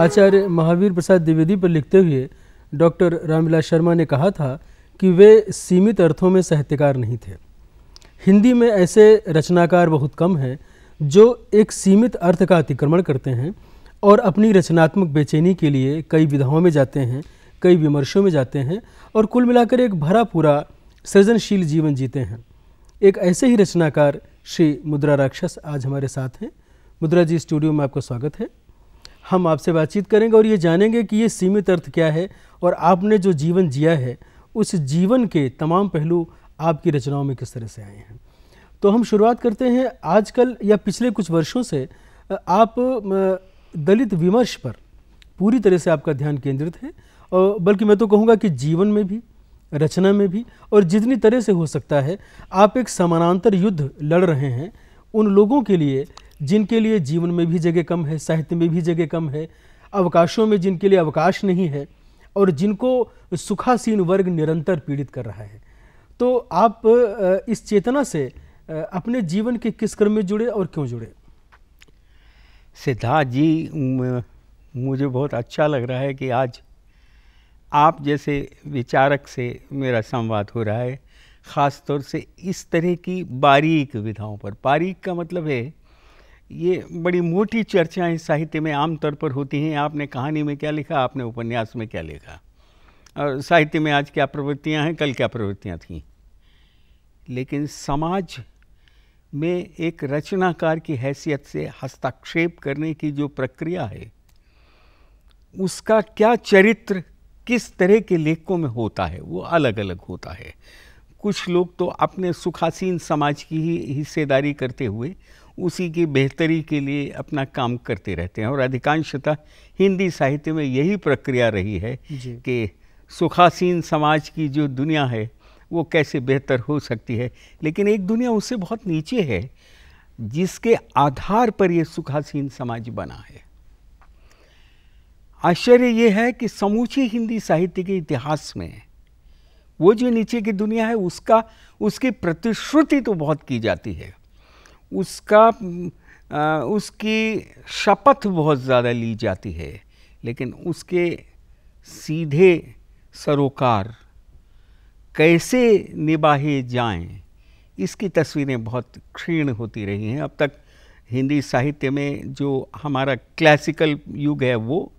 आचार्य महावीर प्रसाद द्विवेदी पर लिखते हुए डॉक्टर रामविलास शर्मा ने कहा था कि वे सीमित अर्थों में साहित्यकार नहीं थे हिंदी में ऐसे रचनाकार बहुत कम हैं जो एक सीमित अर्थ का अतिक्रमण करते हैं और अपनी रचनात्मक बेचैनी के लिए कई विधाओं में जाते हैं कई विमर्शों में जाते हैं और कुल मिलाकर एक भरा पूरा सृजनशील जीवन जीते हैं एक ऐसे ही रचनाकार श्री मुद्रा राक्षस आज हमारे साथ हैं मुद्रा जी स्टूडियो में आपका स्वागत है हम आपसे बातचीत करेंगे और ये जानेंगे कि ये सीमित अर्थ क्या है और आपने जो जीवन जिया है उस जीवन के तमाम पहलू आपकी रचनाओं में किस तरह से आए हैं तो हम शुरुआत करते हैं आजकल या पिछले कुछ वर्षों से आप दलित विमर्श पर पूरी तरह से आपका ध्यान केंद्रित है और बल्कि मैं तो कहूँगा कि जीवन में भी रचना में भी और जितनी तरह से हो सकता है आप एक समानांतर युद्ध लड़ रहे हैं उन लोगों के लिए जिनके लिए जीवन में भी जगह कम है साहित्य में भी जगह कम है अवकाशों में जिनके लिए अवकाश नहीं है और जिनको सुखासीन वर्ग निरंतर पीड़ित कर रहा है तो आप इस चेतना से अपने जीवन के किस क्रम में जुड़े और क्यों जुड़े सिद्धार्थ जी मुझे बहुत अच्छा लग रहा है कि आज आप जैसे विचारक से मेरा संवाद हो रहा है ख़ास तौर से इस तरह की बारीक विधाओं पर बारीक का मतलब है ये बड़ी मोटी चर्चाएं साहित्य में आमतौर पर होती हैं आपने कहानी में क्या लिखा आपने उपन्यास में क्या लिखा और साहित्य में आज क्या प्रवृत्तियां हैं कल क्या प्रवृत्तियां थीं लेकिन समाज में एक रचनाकार की हैसियत से हस्तक्षेप करने की जो प्रक्रिया है उसका क्या चरित्र किस तरह के लेखकों में होता है वो अलग अलग होता है कुछ लोग तो अपने सुखासीन समाज की ही हिस्सेदारी करते हुए उसी की बेहतरी के लिए अपना काम करते रहते हैं और अधिकांशतः हिंदी साहित्य में यही प्रक्रिया रही है कि सुखासीन समाज की जो दुनिया है वो कैसे बेहतर हो सकती है लेकिन एक दुनिया उससे बहुत नीचे है जिसके आधार पर यह सुखासीन समाज बना है आश्चर्य ये है कि समूचे हिंदी साहित्य के इतिहास में वो जो नीचे की दुनिया है उसका उसकी प्रतिश्रुति तो बहुत की जाती है उसका आ, उसकी शपथ बहुत ज़्यादा ली जाती है लेकिन उसके सीधे सरोकार कैसे निभाए जाएं इसकी तस्वीरें बहुत क्षीण होती रही हैं अब तक हिंदी साहित्य में जो हमारा क्लासिकल युग है वो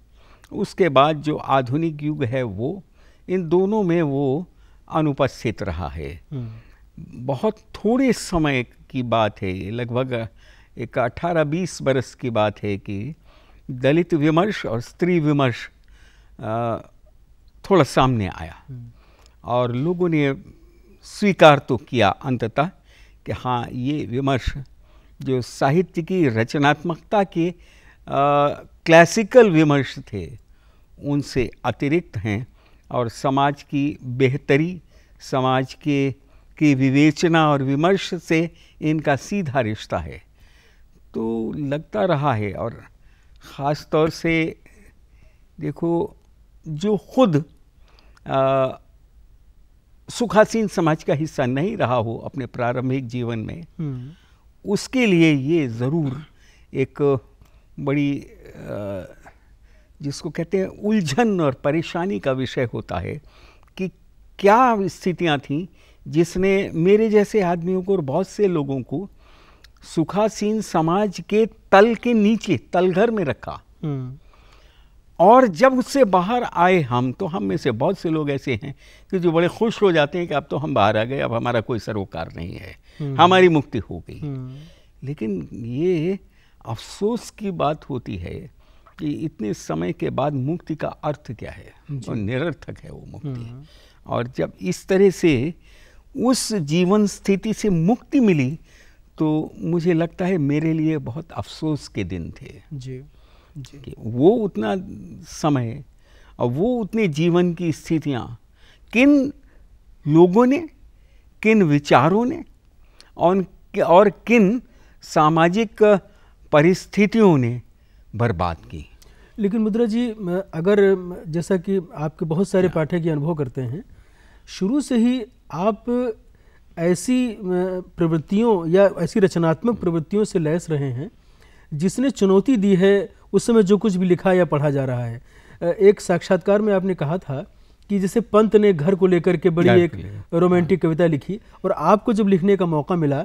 उसके बाद जो आधुनिक युग है वो इन दोनों में वो अनुपस्थित रहा है हम्म। बहुत थोड़े समय की बात है ये लगभग एक अठारह बीस बरस की बात है कि दलित विमर्श और स्त्री विमर्श थोड़ा सामने आया हम्म। और लोगों ने स्वीकार तो किया अंततः कि हाँ ये विमर्श जो साहित्य की रचनात्मकता के क्लासिकल विमर्श थे उनसे अतिरिक्त हैं और समाज की बेहतरी समाज के कि विवेचना और विमर्श से इनका सीधा रिश्ता है तो लगता रहा है और ख़ास तौर से देखो जो खुद सुखासीन समाज का हिस्सा नहीं रहा हो अपने प्रारंभिक जीवन में हम्म। उसके लिए ये ज़रूर एक बड़ी आ, जिसको कहते हैं उलझन और परेशानी का विषय होता है कि क्या स्थितियाँ थीं जिसने मेरे जैसे आदमियों को और बहुत से लोगों को सुखासीन समाज के तल के नीचे तलघर में रखा हम्म। और जब उससे बाहर आए हम तो हम में से बहुत से लोग ऐसे हैं कि जो बड़े खुश हो जाते हैं कि अब तो हम बाहर आ गए अब हमारा कोई सरोकार नहीं है हम्म। हमारी मुक्ति हो गई हम्म। लेकिन ये अफसोस की बात होती है कि इतने समय के बाद मुक्ति का अर्थ क्या है और निरर्थक है वो मुक्ति और जब इस तरह से उस जीवन स्थिति से मुक्ति मिली तो मुझे लगता है मेरे लिए बहुत अफसोस के दिन थे जी, जी। कि वो उतना समय और वो उतने जीवन की स्थितियाँ किन लोगों ने किन विचारों ने और और किन सामाजिक परिस्थितियों ने बर्बाद की लेकिन मुद्रा जी अगर जैसा कि आपके बहुत सारे पाठक ये अनुभव करते हैं शुरू से ही आप ऐसी प्रवृत्तियों या ऐसी रचनात्मक प्रवृत्तियों से लैस रहे हैं जिसने चुनौती दी है उस समय जो कुछ भी लिखा या पढ़ा जा रहा है एक साक्षात्कार में आपने कहा था कि जैसे पंत ने घर को लेकर के बड़ी एक हाँ। रोमांटिक कविता लिखी और आपको जब लिखने का मौका मिला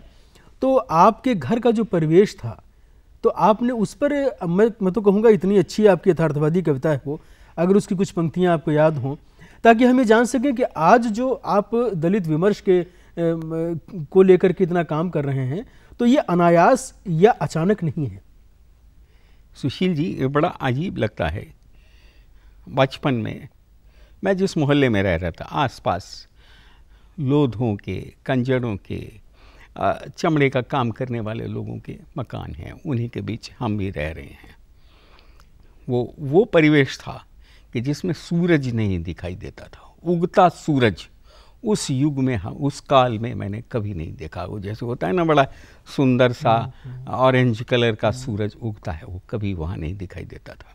तो आपके घर का जो परिवेश था तो आपने उस पर मैं मैं तो कहूँगा इतनी अच्छी आपकी यथार्थवादी कविता है वो अगर उसकी कुछ पंक्तियाँ आपको याद हों ताकि हम ये जान सकें कि आज जो आप दलित विमर्श के को लेकर के इतना काम कर रहे हैं तो ये अनायास या अचानक नहीं है सुशील जी ये बड़ा अजीब लगता है बचपन में मैं जिस मोहल्ले में रह रहा था आसपास लोधों के कंजड़ों के चमड़े का काम करने वाले लोगों के मकान हैं उन्हीं के बीच हम भी रह रहे हैं वो वो परिवेश था कि जिसमें सूरज नहीं दिखाई देता था उगता सूरज उस युग में हम उस काल में मैंने कभी नहीं देखा वो जैसे होता है ना बड़ा सुंदर सा ऑरेंज कलर का सूरज उगता है वो कभी वहाँ नहीं दिखाई देता था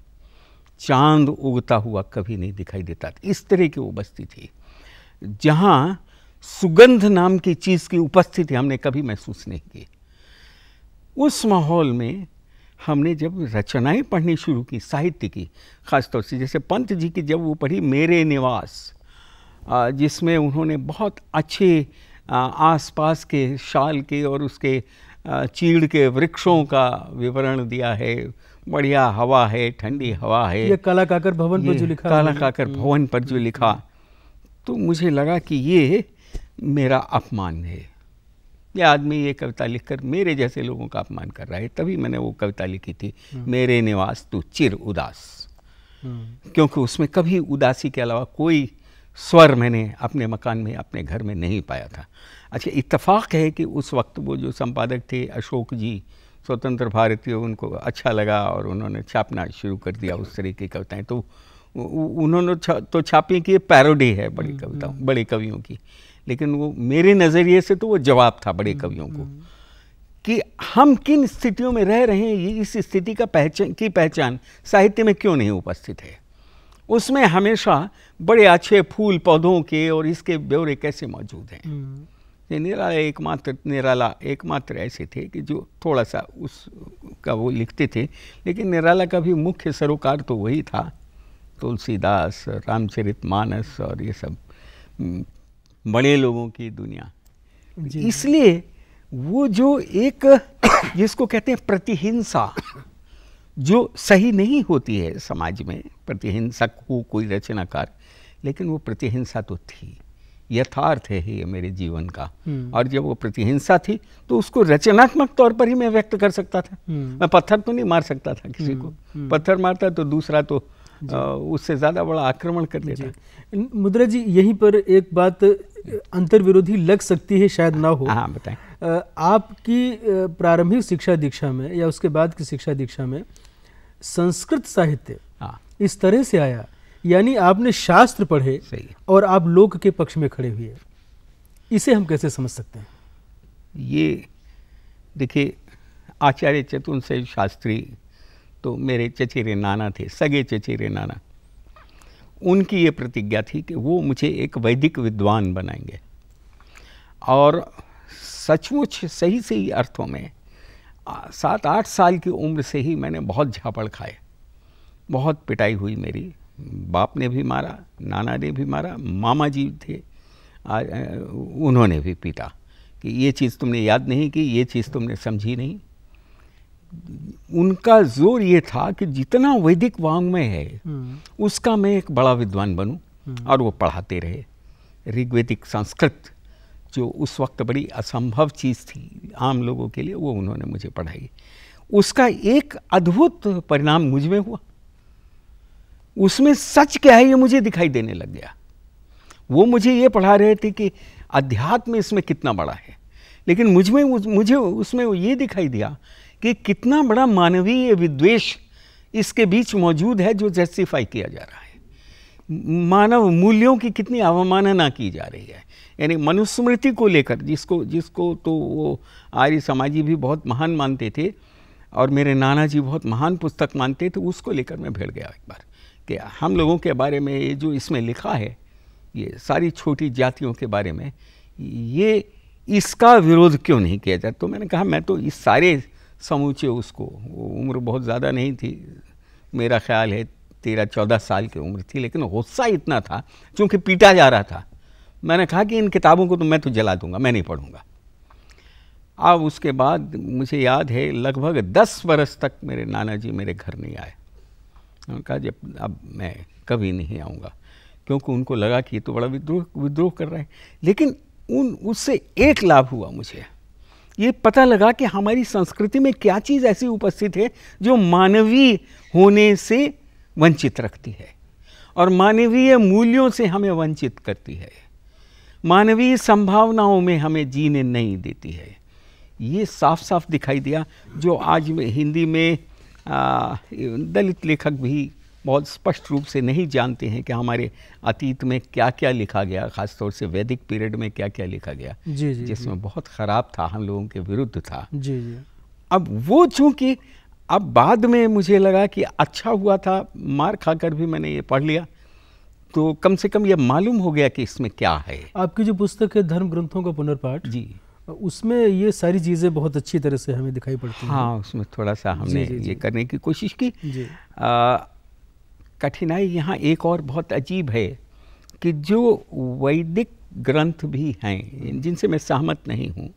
चांद उगता हुआ कभी नहीं दिखाई देता था इस तरह की वो बस्ती थी जहाँ सुगंध नाम की चीज़ की उपस्थिति हमने कभी महसूस नहीं की उस माहौल में हमने जब रचनाएं पढ़नी शुरू की साहित्य की ख़ासतौर से जैसे पंत जी की जब वो पढ़ी मेरे निवास जिसमें उन्होंने बहुत अच्छे आसपास के शाल के और उसके चीड़ के वृक्षों का विवरण दिया है बढ़िया हवा है ठंडी हवा है ये काला काकर हम्म। भवन पर जो लिखा काला काकर भवन पर जो लिखा तो मुझे लगा कि ये मेरा अपमान है ये आदमी ये कविता लिखकर मेरे जैसे लोगों का अपमान कर रहा है तभी मैंने वो कविता लिखी थी हम्म। मेरे निवास तू चिर उदास हम्म। क्योंकि उसमें कभी उदासी के अलावा कोई स्वर मैंने अपने मकान में अपने घर में नहीं पाया था अच्छा इतफाक़ है कि उस वक्त वो जो संपादक थे अशोक जी स्वतंत्र भारतीय उनको अच्छा लगा और उन्होंने छापना शुरू कर दिया उस तरह की कविताएं तो उन्होंने तो छापी की पैरोडी है बड़ी हम्म, कविताओं बड़े कवियों की लेकिन वो मेरे नज़रिए से तो वो जवाब था बड़े हम्म, कवियों को हम्म। कि हम किन स्थितियों में रह रहे हैं ये इस स्थिति का पहचान की पहचान साहित्य में क्यों नहीं उपस्थित है उसमें हमेशा बड़े अच्छे फूल पौधों के और इसके ब्यौरे कैसे मौजूद हैं हम्म। ये निराला एकमात्र निराला एकमात्र ऐसे थे कि जो थोड़ा सा उसका वो लिखते थे लेकिन निराला का भी मुख्य सरोकार तो वही था तुलसीदास रामचरित मानस और ये सब बड़े लोगों की दुनिया इसलिए वो जो एक जिसको कहते हैं प्रतिहिंसा जो सही नहीं होती है समाज में प्रतिहिंसक हो कोई रचनाकार लेकिन वो प्रतिहिंसा तो थी यथार्थ है ये मेरे जीवन का हम्म। और जब वो प्रतिहिंसा थी तो उसको रचनात्मक तौर पर ही मैं व्यक्त कर सकता था हम्म। मैं पत्थर तो नहीं मार सकता था किसी हम्म। को पत्थर मारता तो दूसरा तो उससे ज़्यादा बड़ा आक्रमण कर लेता मुद्रा जी यहीं पर एक बात विरोधी लग सकती है शायद ना हो हाँ बताए आपकी प्रारंभिक शिक्षा दीक्षा में या उसके बाद की शिक्षा दीक्षा में संस्कृत साहित्य हाँ। इस तरह से आया यानी आपने शास्त्र पढ़े और आप लोक के पक्ष में खड़े हुए इसे हम कैसे समझ सकते हैं ये देखिए आचार्य चतुन से शास्त्री तो मेरे चचेरे नाना थे सगे चचेरे नाना उनकी ये प्रतिज्ञा थी कि वो मुझे एक वैदिक विद्वान बनाएंगे और सचमुच सही सही अर्थों में सात आठ साल की उम्र से ही मैंने बहुत झापड़ खाए बहुत पिटाई हुई मेरी बाप ने भी मारा नाना ने भी मारा मामा जी थे आ, उन्होंने भी पीटा कि ये चीज़ तुमने याद नहीं की ये चीज़ तुमने समझी नहीं उनका जोर ये था कि जितना वैदिक में है हम्म। उसका मैं एक बड़ा विद्वान बनूं हम्म। और वो पढ़ाते रहे ऋग्वेदिक संस्कृत जो उस वक्त बड़ी असंभव चीज़ थी आम लोगों के लिए वो उन्होंने मुझे पढ़ाई उसका एक अद्भुत परिणाम मुझ में हुआ उसमें सच क्या है ये मुझे दिखाई देने लग गया वो मुझे ये पढ़ा रहे थे कि अध्यात्म इसमें कितना बड़ा है लेकिन मुझ में मुझे उसमें ये दिखाई दिया कि कितना बड़ा मानवीय विद्वेश इसके बीच मौजूद है जो जस्टिफाई किया जा रहा है मानव मूल्यों की कितनी अवमानना की जा रही है यानी मनुस्मृति को लेकर जिसको जिसको तो वो आर्य समाजी भी बहुत महान मानते थे और मेरे नाना जी बहुत महान पुस्तक मानते थे उसको लेकर मैं भेड़ गया एक बार कि हम लोगों के बारे में ये जो इसमें लिखा है ये सारी छोटी जातियों के बारे में ये इसका विरोध क्यों नहीं किया जाता तो मैंने कहा मैं तो इस सारे समूचे उसको वो उम्र बहुत ज़्यादा नहीं थी मेरा ख्याल है तेरह चौदह साल की उम्र थी लेकिन गुस्सा इतना था क्योंकि पीटा जा रहा था मैंने कहा कि इन किताबों को तो मैं तो जला दूंगा मैं नहीं पढ़ूंगा अब उसके बाद मुझे याद है लगभग दस बरस तक मेरे नाना जी मेरे घर नहीं आए उन्होंने कहा जब अब मैं कभी नहीं आऊँगा क्योंकि उनको लगा कि ये तो बड़ा विद्रोह विद्रोह कर रहे हैं लेकिन उन उससे एक लाभ हुआ मुझे ये पता लगा कि हमारी संस्कृति में क्या चीज़ ऐसी उपस्थित है जो मानवीय होने से वंचित रखती है और मानवीय मूल्यों से हमें वंचित करती है मानवीय संभावनाओं में हमें जीने नहीं देती है ये साफ साफ दिखाई दिया जो आज में हिंदी में आ, दलित लेखक भी बहुत स्पष्ट रूप से नहीं जानते हैं कि हमारे अतीत में क्या क्या लिखा गया खासतौर से वैदिक पीरियड में क्या क्या लिखा गया जी जी जिसमें जी। बहुत ख़राब था हम लोगों के विरुद्ध था जी जी अब वो चूंकि अब बाद में मुझे लगा कि अच्छा हुआ था मार खाकर भी मैंने ये पढ़ लिया तो कम से कम ये मालूम हो गया कि इसमें क्या है आपकी जो पुस्तक है धर्म ग्रंथों का पुनर्पाठ जी उसमें ये सारी चीज़ें बहुत अच्छी तरह से हमें दिखाई पड़ती हैं हाँ उसमें थोड़ा सा हमने जी, जी, ये जी. करने की कोशिश की जी. आ, कठिनाई यहाँ एक और बहुत अजीब है कि जो वैदिक ग्रंथ भी हैं जिनसे मैं सहमत नहीं हूँ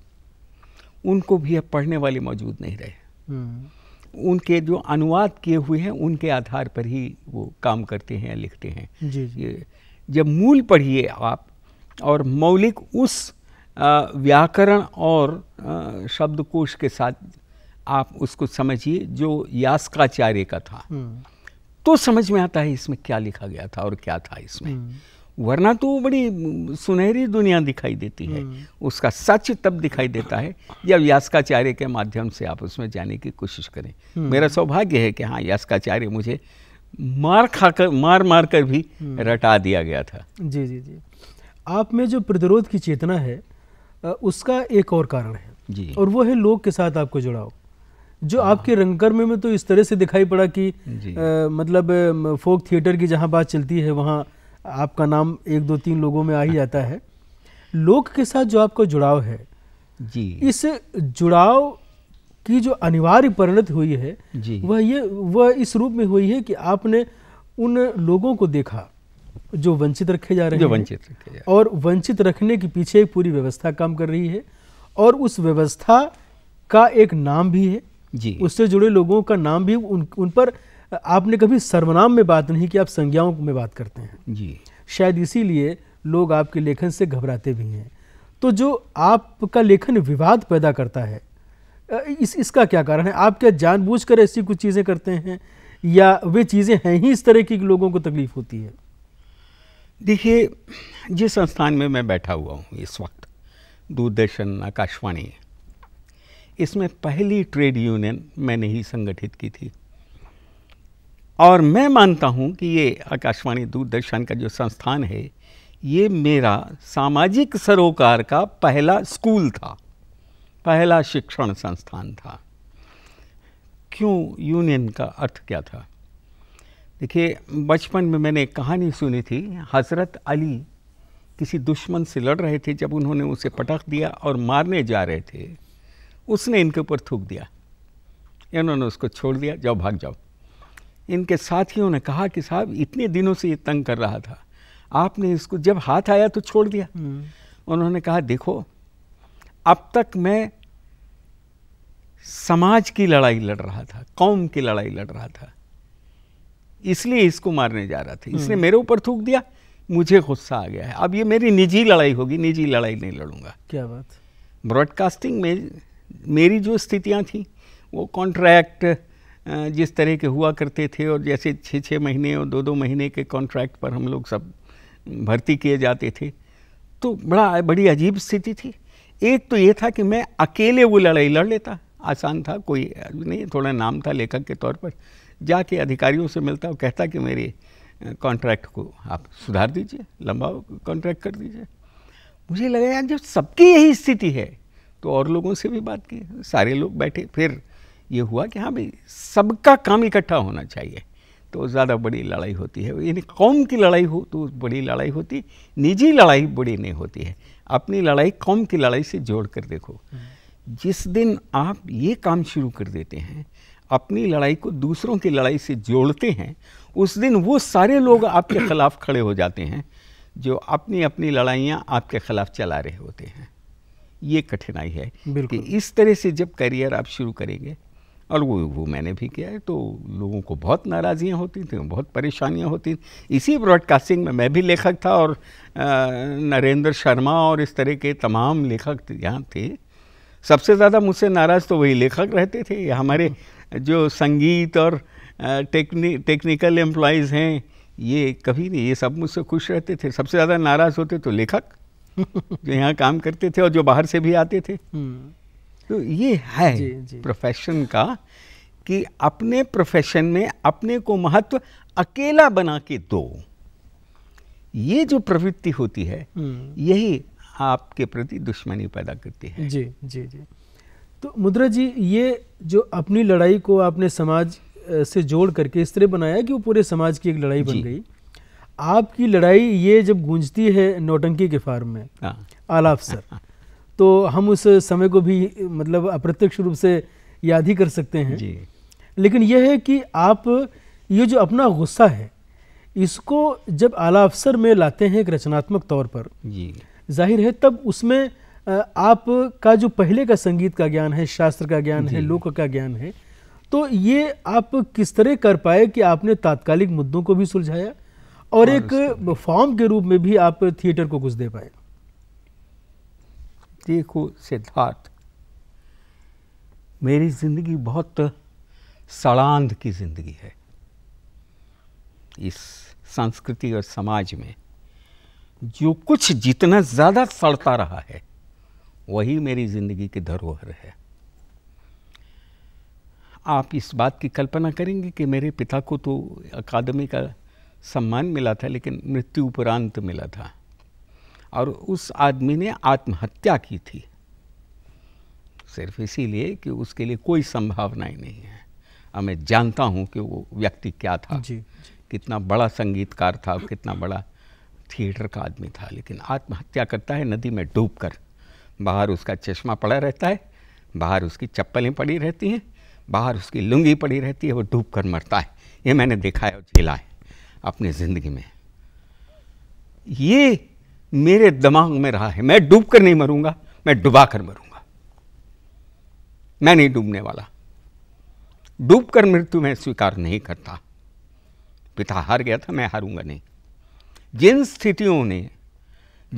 उनको भी अब पढ़ने वाले मौजूद नहीं रहे हम्म। उनके जो अनुवाद किए हुए हैं उनके आधार पर ही वो काम करते हैं या लिखते हैं जी जी जब मूल पढ़िए आप और मौलिक उस व्याकरण और शब्दकोश के साथ आप उसको समझिए जो यास्काचार्य का था हम्म। तो समझ में आता है इसमें क्या लिखा गया था और क्या था इसमें हम्म। वरना तो बड़ी सुनहरी दुनिया दिखाई देती है हम्म। उसका सच तब दिखाई देता है जब यास्काचार्य के माध्यम से आप उसमें जाने की कोशिश करें हम्म। मेरा सौभाग्य है कि हाँ यास्काचार्य मुझे मार खाकर मार मार कर भी रटा दिया गया था जी जी जी आप में जो प्रतिरोध की चेतना है उसका एक और कारण है जी और वो है लोग के साथ आपको जुड़ाव जो हाँ। आपके रंगकर में, तो इस तरह से दिखाई पड़ा कि आ, मतलब फोक थिएटर की जहाँ बात चलती है वहाँ आपका नाम एक दो तीन लोगों में आ ही जाता है लोक के साथ जो आपका जुड़ाव है जी इस जुड़ाव की जो अनिवार्य परिणत हुई है जी वह ये वह इस रूप में हुई है कि आपने उन लोगों को देखा जो वंचित रखे जा रहे हैं वंचित रखे और वंचित रखने के पीछे एक पूरी व्यवस्था काम कर रही है और उस व्यवस्था का एक नाम भी है जी उससे जुड़े लोगों का नाम भी उन उन पर आपने कभी सर्वनाम में बात नहीं की आप संज्ञाओं में बात करते हैं जी शायद इसीलिए लोग आपके लेखन से घबराते भी हैं तो जो आपका लेखन विवाद पैदा करता है इस इसका क्या कारण है आप क्या कर ऐसी कुछ चीज़ें करते हैं या वे चीज़ें हैं ही इस तरह की लोगों को तकलीफ होती है देखिए जिस संस्थान में मैं बैठा हुआ हूँ इस वक्त दूरदर्शन आकाशवाणी इसमें पहली ट्रेड यूनियन मैंने ही संगठित की थी और मैं मानता हूं कि ये आकाशवाणी दूरदर्शन का जो संस्थान है ये मेरा सामाजिक सरोकार का पहला स्कूल था पहला शिक्षण संस्थान था क्यों यूनियन का अर्थ क्या था देखिए बचपन में मैंने एक कहानी सुनी थी हज़रत अली किसी दुश्मन से लड़ रहे थे जब उन्होंने उसे पटक दिया और मारने जा रहे थे उसने इनके ऊपर थूक दिया इन्होंने उसको छोड़ दिया जाओ भाग जाओ इनके साथियों ने कहा कि साहब इतने दिनों से ये तंग कर रहा था आपने इसको जब हाथ आया तो छोड़ दिया हम्म। उन्होंने कहा देखो अब तक मैं समाज की लड़ाई लड़ रहा था कौम की लड़ाई लड़ रहा था इसलिए इसको मारने जा रहा था इसने हम्म। मेरे ऊपर थूक दिया मुझे गुस्सा आ गया है अब ये मेरी निजी लड़ाई होगी निजी लड़ाई नहीं लड़ूंगा क्या बात ब्रॉडकास्टिंग में मेरी जो स्थितियाँ थी वो कॉन्ट्रैक्ट जिस तरह के हुआ करते थे और जैसे छः छः महीने और दो दो महीने के कॉन्ट्रैक्ट पर हम लोग सब भर्ती किए जाते थे तो बड़ा बड़ी अजीब स्थिति थी एक तो ये था कि मैं अकेले वो लड़ाई लड़ लेता आसान था कोई नहीं थोड़ा नाम था लेखक के तौर पर जाके अधिकारियों से मिलता और कहता कि मेरे कॉन्ट्रैक्ट को आप सुधार दीजिए लंबा कॉन्ट्रैक्ट कर दीजिए मुझे लगा यार जब सबकी यही स्थिति है तो और लोगों से भी बात की सारे लोग बैठे फिर ये हुआ कि हाँ भाई सबका काम इकट्ठा होना चाहिए तो ज़्यादा बड़ी लड़ाई होती है यानी कौम की लड़ाई हो तो बड़ी लड़ाई होती निजी लड़ाई बड़ी नहीं होती है अपनी लड़ाई कौम की लड़ाई से जोड़ कर देखो जिस दिन आप ये काम शुरू कर देते हैं अपनी लड़ाई को दूसरों की लड़ाई से जोड़ते हैं उस दिन वो सारे लोग आपके ख़िलाफ़ खड़े हो जाते हैं जो अपनी अपनी लड़ाइयाँ आपके ख़िलाफ़ चला रहे होते हैं ये कठिनाई है कि इस तरह से जब करियर आप शुरू करेंगे और वो वो मैंने भी किया है तो लोगों को बहुत नाराजियाँ होती थी बहुत परेशानियाँ होती थी इसी ब्रॉडकास्टिंग में मैं भी लेखक था और नरेंद्र शर्मा और इस तरह के तमाम लेखक यहाँ थे सबसे ज़्यादा मुझसे नाराज़ तो वही लेखक रहते थे हमारे जो संगीत और टेक्नि टेक्निकल एम्प्लॉयज़ हैं ये कभी नहीं ये सब मुझसे खुश रहते थे सबसे ज़्यादा नाराज़ होते तो लेखक जो यहाँ काम करते थे और जो बाहर से भी आते थे हम्म। तो ये है जी, जी। प्रोफेशन का कि अपने प्रोफेशन में अपने को महत्व अकेला बना के दो ये जो प्रवृत्ति होती है हम्म। यही आपके प्रति दुश्मनी पैदा करती है जी जी जी तो मुद्रा जी ये जो अपनी लड़ाई को आपने समाज से जोड़ करके इस तरह बनाया कि वो पूरे समाज की एक लड़ाई बन गई आपकी लड़ाई ये जब गूंजती है नौटंकी के फार्म में हाँ। आला अफसर तो हम उस समय को भी मतलब अप्रत्यक्ष रूप से याद ही कर सकते हैं जी। लेकिन यह है कि आप ये जो अपना गुस्सा है इसको जब आला अफसर में लाते हैं एक रचनात्मक तौर पर जी जाहिर है तब उसमें आप का जो पहले का संगीत का ज्ञान है शास्त्र का ज्ञान है लोक का ज्ञान है तो ये आप किस तरह कर पाए कि आपने तात्कालिक मुद्दों को भी सुलझाया और एक फॉर्म के रूप में भी आप थिएटर को कुछ दे पाए देखो सिद्धार्थ मेरी ज़िंदगी बहुत सड़ांध की ज़िंदगी है इस संस्कृति और समाज में जो कुछ जितना ज़्यादा सड़ता रहा है वही मेरी ज़िंदगी की धरोहर है आप इस बात की कल्पना करेंगे कि मेरे पिता को तो अकादमी का सम्मान मिला था लेकिन मृत्यु उपरांत मिला था और उस आदमी ने आत्महत्या की थी सिर्फ इसीलिए कि उसके लिए कोई संभावना ही नहीं है और मैं जानता हूँ कि वो व्यक्ति क्या था जी, जी। कितना बड़ा संगीतकार था कितना बड़ा थिएटर का आदमी था लेकिन आत्महत्या करता है नदी में डूब कर बाहर उसका चश्मा पड़ा रहता है बाहर उसकी चप्पलें पड़ी रहती हैं बाहर उसकी लुंगी पड़ी रहती है वो डूब कर मरता है ये मैंने देखा है और झेला है अपनी ज़िंदगी में ये मेरे दिमाग में रहा है मैं डूब कर नहीं मरूंगा मैं डुबा कर मरूंगा मैं नहीं डूबने वाला डूब कर मृत्यु मैं स्वीकार नहीं करता पिता हार गया था मैं हारूंगा नहीं जिन स्थितियों ने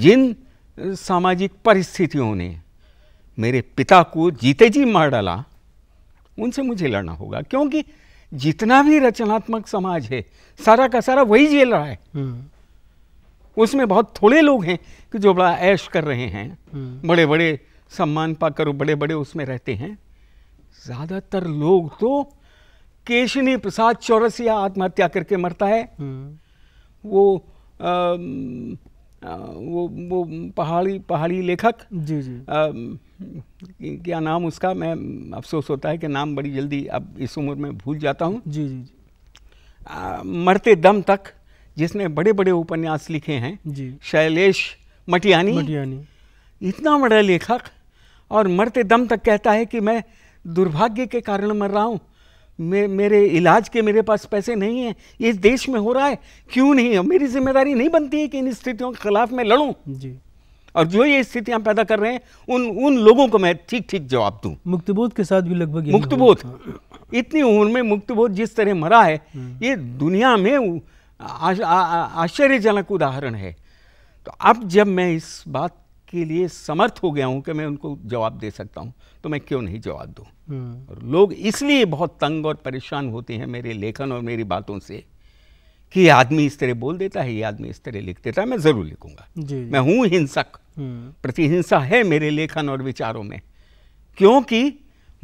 जिन सामाजिक परिस्थितियों ने मेरे पिता को जीते जी मार डाला उनसे मुझे लड़ना होगा क्योंकि जितना भी रचनात्मक समाज है सारा का सारा वही झेल रहा है हम्म। उसमें बहुत थोड़े लोग हैं कि जो बड़ा ऐश कर रहे हैं हम्म। बड़े बड़े सम्मान पाकर बड़े बड़े उसमें रहते हैं ज़्यादातर लोग तो केशनी प्रसाद चौरसिया आत्महत्या करके मरता है हम्म। वो आ, आ, वो वो पहाड़ी पहाड़ी लेखक जी जी आ, क्या नाम उसका मैं अफसोस होता है कि नाम बड़ी जल्दी अब इस उम्र में भूल जाता हूँ जी जी जी मरते दम तक जिसने बड़े बड़े उपन्यास लिखे हैं जी शैलेश मटियानी मटियानी इतना बड़ा लेखक और मरते दम तक कहता है कि मैं दुर्भाग्य के कारण मर रहा हूँ मे, मेरे इलाज के मेरे पास पैसे नहीं हैं इस देश में हो रहा है क्यों नहीं है मेरी जिम्मेदारी नहीं बनती है कि इन स्थितियों के खिलाफ मैं लड़ूँ जी और जो ये स्थितियां पैदा कर रहे हैं उन उन लोगों को मैं ठीक ठीक जवाब दूं मुक्तबोध के साथ भी लगभग बोध हाँ। इतनी उम्र में मुक्तबोध जिस तरह मरा है हम्म। ये दुनिया में आश्चर्यजनक उदाहरण है तो अब जब मैं इस बात के लिए समर्थ हो गया हूं कि मैं उनको जवाब दे सकता हूं तो मैं क्यों नहीं जवाब दूं हम्म। और लोग इसलिए बहुत तंग और परेशान होते हैं मेरे लेखन और मेरी बातों से कि ये आदमी इस तरह बोल देता है ये आदमी इस तरह लिख देता है मैं ज़रूर लिखूंगा जी, मैं हूँ हिंसक हम्म। प्रतिहिंसा है मेरे लेखन और विचारों में क्योंकि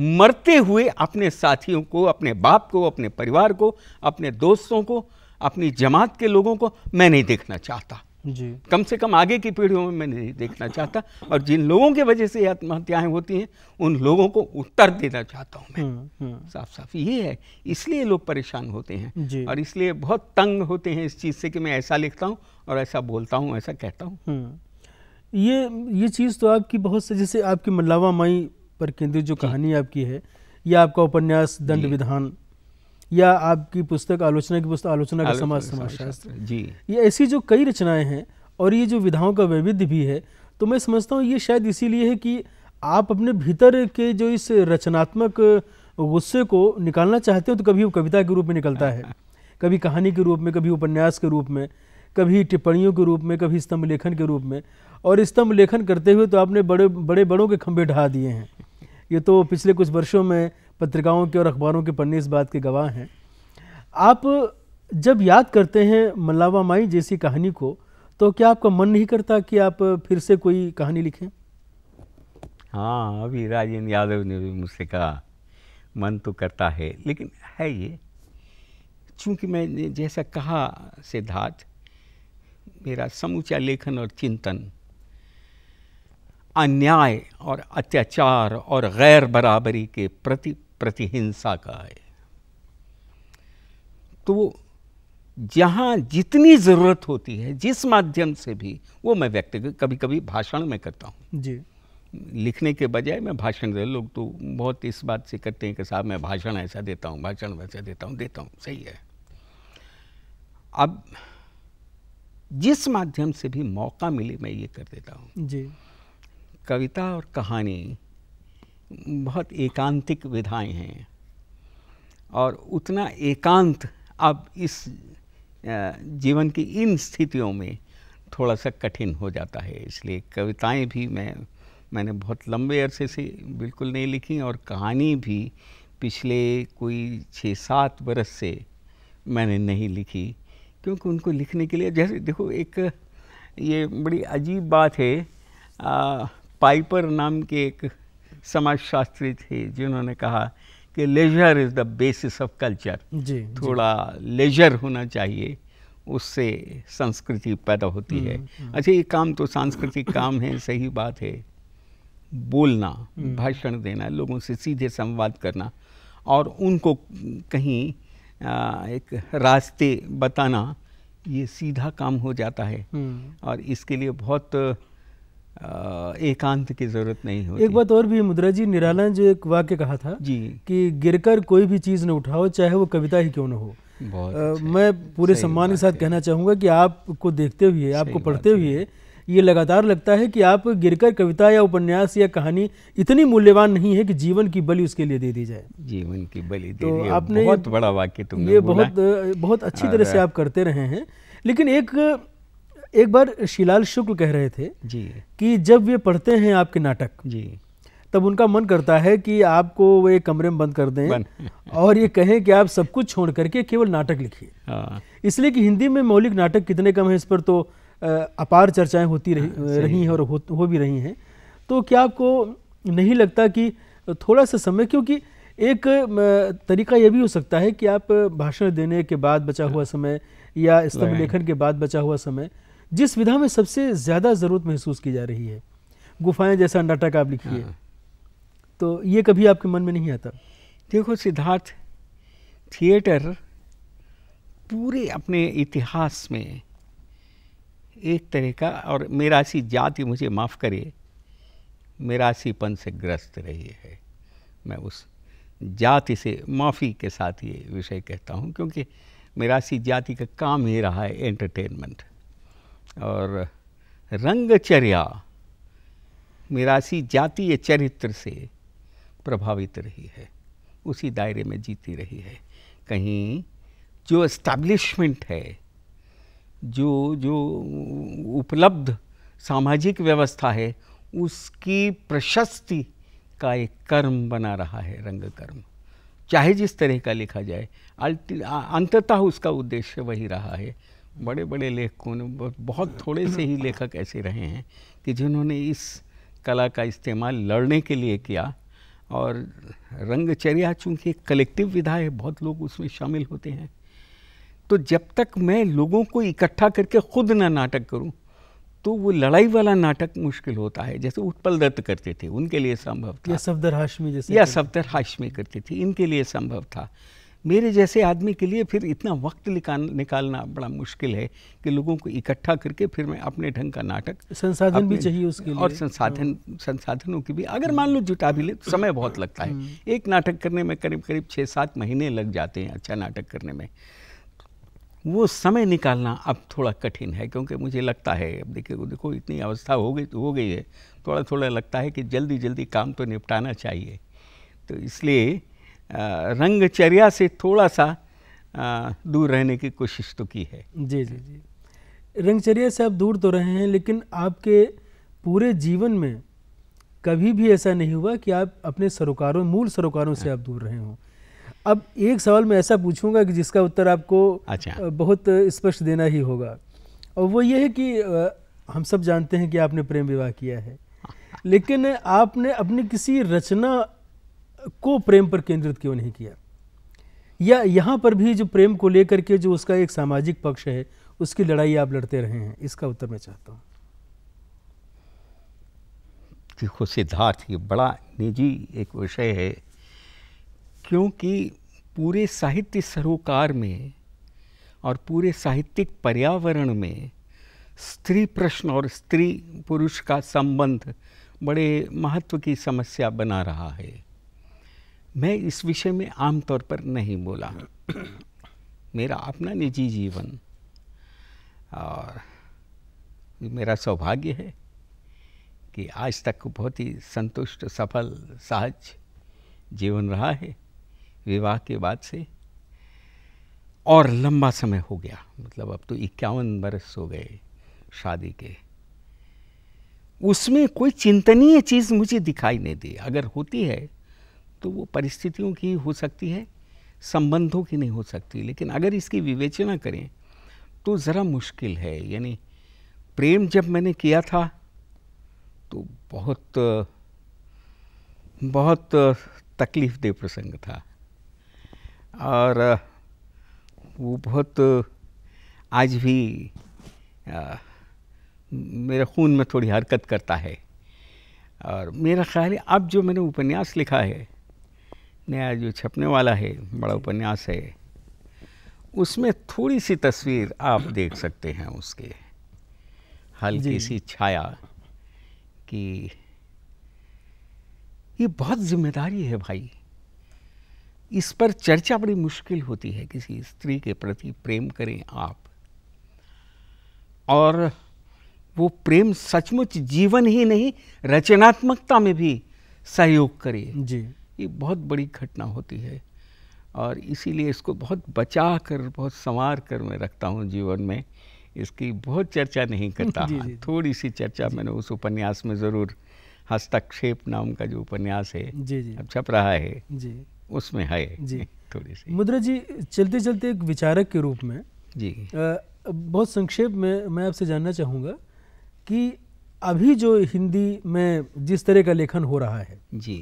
मरते हुए अपने साथियों को अपने बाप को अपने परिवार को अपने दोस्तों को अपनी जमात के लोगों को मैं नहीं देखना चाहता जी कम से कम आगे की पीढ़ियों में मैं नहीं देखना चाहता और जिन लोगों की वजह से आत्महत्याएं होती हैं उन लोगों को उत्तर देना चाहता हूं मैं हम्म, हम्म। साफ साफ ये है इसलिए लोग परेशान होते हैं और इसलिए बहुत तंग होते हैं इस चीज़ से कि मैं ऐसा लिखता हूँ और ऐसा बोलता हूँ ऐसा कहता हूँ हम्म। ये ये चीज़ तो आपकी बहुत से जैसे आपकी मल्लावा माई पर केंद्रित जो कहानी आपकी है या आपका उपन्यास दंड विधान या आपकी पुस्तक आलोचना की पुस्तक आलोचना का समाज समाजशास्त्र जी ये ऐसी जो कई रचनाएं हैं और ये जो विधाओं का वैविध्य भी है तो मैं समझता हूँ ये शायद इसीलिए है कि आप अपने भीतर के जो इस रचनात्मक गुस्से को निकालना चाहते हो तो कभी वो कविता के रूप में निकलता है कभी कहानी के रूप में कभी उपन्यास के रूप में कभी टिप्पणियों के रूप में कभी स्तंभ लेखन के रूप में और स्तंभ लेखन करते हुए तो आपने बड़े बड़े बड़ों के खंभे ढहा दिए हैं ये तो पिछले कुछ वर्षों में पत्रिकाओं के और अखबारों के पन्ने इस बात के गवाह हैं आप जब याद करते हैं मलावा माई जैसी कहानी को तो क्या आपका मन नहीं करता कि आप फिर से कोई कहानी लिखें हाँ अभी राजेंद्र यादव ने भी मुझसे कहा मन तो करता है लेकिन है ये चूँकि मैंने जैसा कहा सिद्धार्थ मेरा समूचा लेखन और चिंतन अन्याय और अत्याचार और गैर बराबरी के प्रति प्रतिहिंसा का है तो जहाँ जितनी ज़रूरत होती है जिस माध्यम से भी वो मैं व्यक्तिगत कभी कभी भाषण में करता हूँ जी लिखने के बजाय मैं भाषण दे लोग तो बहुत इस बात से करते हैं कि साहब मैं भाषण ऐसा देता हूँ भाषण वैसा देता हूँ देता हूँ सही है अब जिस माध्यम से भी मौका मिले मैं ये कर देता हूँ जी कविता और कहानी बहुत एकांतिक विधाएं हैं और उतना एकांत अब इस जीवन की इन स्थितियों में थोड़ा सा कठिन हो जाता है इसलिए कविताएं भी मैं मैंने बहुत लंबे अरसे से बिल्कुल नहीं लिखी और कहानी भी पिछले कोई छः सात बरस से मैंने नहीं लिखी क्योंकि उनको लिखने के लिए जैसे देखो एक ये बड़ी अजीब बात है आ, पाइपर नाम के एक समाजशास्त्री थे जिन्होंने कहा कि leisure is the basis of culture जी थोड़ा लेजर होना चाहिए उससे संस्कृति पैदा होती है हम्म, हम्म। अच्छा ये काम तो सांस्कृतिक काम है सही बात है बोलना हम्म। भाषण देना लोगों से सीधे संवाद करना और उनको कहीं आ, एक रास्ते बताना ये सीधा काम हो जाता है और इसके लिए बहुत एकांत की जरूरत नहीं होती एक बात और भी मुद्रा जी निराला जो एक वाक्य कहा था जी कि गिरकर कोई भी चीज़ न उठाओ चाहे वो कविता ही क्यों ना हो बहुत आ, मैं पूरे सम्मान के साथ कहना चाहूंगा कि आपको देखते हुए आपको पढ़ते हुए ये लगातार लगता है कि आप गिरकर कविता या उपन्यास या कहानी इतनी मूल्यवान नहीं है कि जीवन की बलि उसके लिए दे दी जाए जीवन की बलि तो आपने बहुत बड़ा वाक्य तुमने ये बहुत बहुत अच्छी तरह से आप करते रहे हैं लेकिन एक एक बार शिलाल शुक्ल कह रहे थे जी कि जब ये पढ़ते हैं आपके नाटक जी तब उनका मन करता है कि आपको वो एक कमरे में बंद कर दें और ये कहें कि आप सब कुछ छोड़ करके केवल नाटक लिखिए हाँ। इसलिए कि हिंदी में मौलिक नाटक कितने कम हैं इस पर तो अपार चर्चाएं होती रही हाँ, रही हैं और हो, हो भी रही हैं तो क्या आपको नहीं लगता कि थोड़ा सा समय क्योंकि एक तरीका यह भी हो सकता है कि आप भाषण देने के बाद बचा हुआ हाँ। समय या स्तंभ लेखन के बाद बचा हुआ समय जिस विधा में सबसे ज़्यादा ज़रूरत महसूस की जा रही है गुफाएं जैसा नाटक आप लिखिए हाँ। तो ये कभी आपके मन में नहीं आता देखो सिद्धार्थ थिएटर पूरे अपने इतिहास में एक तरह का और मेरा सी जाति मुझे माफ़ करे मेरा से ग्रस्त रही है मैं उस जाति से माफ़ी के साथ ये विषय कहता हूँ क्योंकि मेरासी जाति का काम ही रहा है एंटरटेनमेंट और रंगचर्या मिरासी जातीय चरित्र से प्रभावित रही है उसी दायरे में जीती रही है कहीं जो एस्टैब्लिशमेंट है जो जो उपलब्ध सामाजिक व्यवस्था है उसकी प्रशस्ति का एक कर्म बना रहा है रंग कर्म चाहे जिस तरह का लिखा जाए अंततः उसका उद्देश्य वही रहा है बड़े बड़े लेखकों ने बहुत थोड़े से ही लेखक ऐसे रहे हैं कि जिन्होंने इस कला का इस्तेमाल लड़ने के लिए किया और रंगचर्या चूँकि एक कलेक्टिव विधा है बहुत लोग उसमें शामिल होते हैं तो जब तक मैं लोगों को इकट्ठा करके खुद ना नाटक करूँ तो वो लड़ाई वाला नाटक मुश्किल होता है जैसे उत्पल दत्त करते थे उनके लिए संभव था या सफदर हाशमी जैसे या सफदर हाशमी करते थे इनके लिए संभव था मेरे जैसे आदमी के लिए फिर इतना वक्त निकालना बड़ा मुश्किल है कि लोगों को इकट्ठा करके फिर मैं अपने ढंग का नाटक संसाधन भी चाहिए उसके लिए और संसाधन हाँ। संसाधनों की भी अगर मान लो जुटा भी ले तो समय हाँ। बहुत लगता है हम्म। एक नाटक करने में करीब करीब छः सात महीने लग जाते हैं अच्छा नाटक करने में वो समय निकालना अब थोड़ा कठिन है क्योंकि मुझे लगता है अब देखिए देखो इतनी अवस्था हो गई हो गई है थोड़ा थोड़ा लगता है कि जल्दी जल्दी काम तो निपटाना चाहिए तो इसलिए रंगचर्या से थोड़ा सा दूर रहने की कोशिश तो की है जी जी जी रंगचर्या से आप दूर तो रहे हैं लेकिन आपके पूरे जीवन में कभी भी ऐसा नहीं हुआ कि आप अपने सरोकारों मूल सरोकारों से आप दूर रहे हों अब एक सवाल मैं ऐसा पूछूंगा कि जिसका उत्तर आपको अच्छा। बहुत स्पष्ट देना ही होगा और वो ये है कि हम सब जानते हैं कि आपने प्रेम विवाह किया है हाँ। लेकिन आपने अपनी किसी रचना को प्रेम पर केंद्रित क्यों नहीं किया या यहाँ पर भी जो प्रेम को लेकर के जो उसका एक सामाजिक पक्ष है उसकी लड़ाई आप लड़ते रहे हैं इसका उत्तर मैं चाहता हूँ देखो सिद्धार्थ ये बड़ा निजी एक विषय है क्योंकि पूरे साहित्य सरोकार में और पूरे साहित्यिक पर्यावरण में स्त्री प्रश्न और स्त्री पुरुष का संबंध बड़े महत्व की समस्या बना रहा है मैं इस विषय में आमतौर पर नहीं बोला मेरा अपना निजी जीवन और मेरा सौभाग्य है कि आज तक बहुत ही संतुष्ट सफल सहज जीवन रहा है विवाह के बाद से और लंबा समय हो गया मतलब अब तो इक्यावन बरस हो गए शादी के उसमें कोई चिंतनीय चीज़ मुझे दिखाई नहीं दी अगर होती है तो वो परिस्थितियों की हो सकती है संबंधों की नहीं हो सकती लेकिन अगर इसकी विवेचना करें तो ज़रा मुश्किल है यानी प्रेम जब मैंने किया था तो बहुत बहुत तकलीफ दे प्रसंग था और वो बहुत आज भी मेरे खून में थोड़ी हरकत करता है और मेरा ख्याल है अब जो मैंने उपन्यास लिखा है नया जो छपने वाला है बड़ा उपन्यास है उसमें थोड़ी सी तस्वीर आप देख सकते हैं उसके हल्की सी छाया कि ये बहुत जिम्मेदारी है भाई इस पर चर्चा बड़ी मुश्किल होती है किसी स्त्री के प्रति प्रेम करें आप और वो प्रेम सचमुच जीवन ही नहीं रचनात्मकता में भी सहयोग करे जी ये बहुत बड़ी घटना होती है और इसीलिए इसको बहुत बचा कर बहुत संवार कर मैं रखता हूँ जीवन में इसकी बहुत चर्चा नहीं करता जी, जी, थोड़ी सी चर्चा मैंने उस उपन्यास में ज़रूर हस्तक्षेप नाम का जो उपन्यास है जी जी अब छप रहा है जी उसमें है जी थोड़ी सी मुद्रा जी चलते चलते एक विचारक के रूप में जी बहुत संक्षेप में मैं आपसे जानना चाहूँगा कि अभी जो हिंदी में जिस तरह का लेखन हो रहा है जी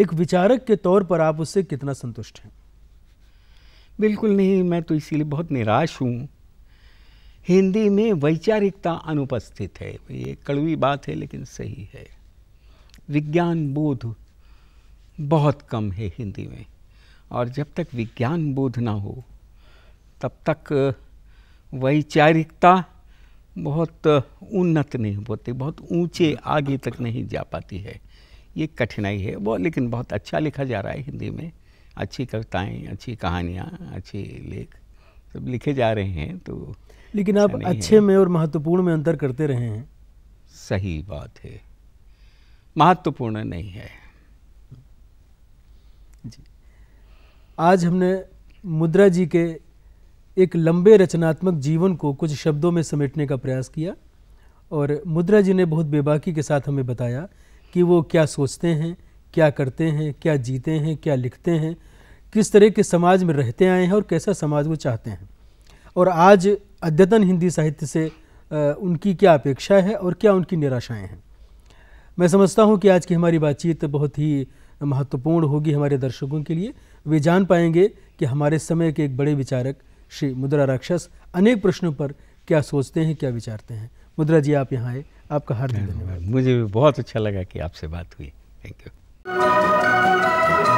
एक विचारक के तौर पर आप उससे कितना संतुष्ट हैं बिल्कुल नहीं मैं तो इसीलिए बहुत निराश हूँ हिंदी में वैचारिकता अनुपस्थित है ये कड़वी बात है लेकिन सही है विज्ञान बोध बहुत कम है हिंदी में और जब तक विज्ञान बोध ना हो तब तक वैचारिकता बहुत उन्नत नहीं होती बहुत ऊंचे आगे तक नहीं जा पाती है ये कठिनाई है वो लेकिन बहुत अच्छा लिखा जा रहा है हिंदी में अच्छी कविताएँ अच्छी कहानियाँ अच्छे लेख सब लिखे जा रहे हैं तो लेकिन आप अच्छे में और महत्वपूर्ण में अंतर करते रहे हैं सही बात है महत्वपूर्ण नहीं है जी आज हमने मुद्रा जी के एक लंबे रचनात्मक जीवन को कुछ शब्दों में समेटने का प्रयास किया और मुद्रा जी ने बहुत बेबाकी के साथ हमें बताया कि वो क्या सोचते हैं क्या करते हैं क्या जीते हैं क्या लिखते हैं किस तरह के समाज में रहते आए हैं और कैसा समाज वो चाहते हैं और आज अद्यतन हिंदी साहित्य से उनकी क्या अपेक्षा है और क्या उनकी निराशाएं हैं मैं समझता हूं कि आज की हमारी बातचीत बहुत ही महत्वपूर्ण होगी हमारे दर्शकों के लिए वे जान पाएंगे कि हमारे समय के एक बड़े विचारक श्री मुद्रा राक्षस अनेक प्रश्नों पर क्या सोचते हैं क्या विचारते हैं मुद्रा जी आप यहाँ आए आपका हार्दिक धन्यवाद मुझे भी बहुत अच्छा लगा कि आपसे बात हुई थैंक यू